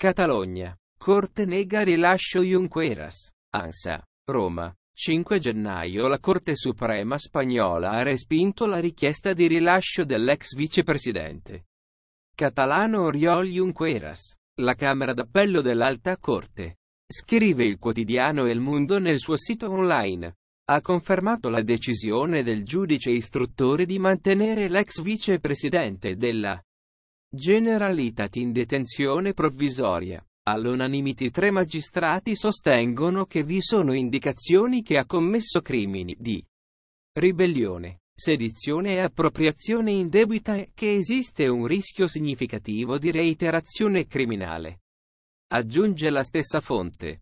Catalogna. Corte nega rilascio Junqueras. Ansa. Roma. 5 gennaio la Corte Suprema spagnola ha respinto la richiesta di rilascio dell'ex vicepresidente catalano Oriol Junqueras, la Camera d'Appello dell'Alta Corte. Scrive il quotidiano El Mundo nel suo sito online. Ha confermato la decisione del giudice istruttore di mantenere l'ex vicepresidente della generalitati in detenzione provvisoria. All'unanimità tre magistrati sostengono che vi sono indicazioni che ha commesso crimini di ribellione, sedizione e appropriazione indebita e che esiste un rischio significativo di reiterazione criminale. Aggiunge la stessa fonte.